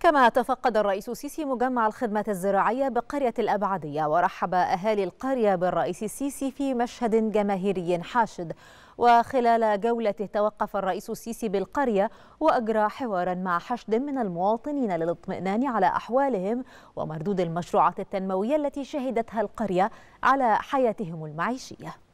كما تفقد الرئيس السيسي مجمع الخدمة الزراعية بقرية الأبعدية ورحب أهالي القرية بالرئيس السيسي في مشهد جماهيري حاشد وخلال جولته توقف الرئيس السيسي بالقرية وأجرى حوارا مع حشد من المواطنين للاطمئنان على أحوالهم ومردود المشروعات التنموية التي شهدتها القرية على حياتهم المعيشية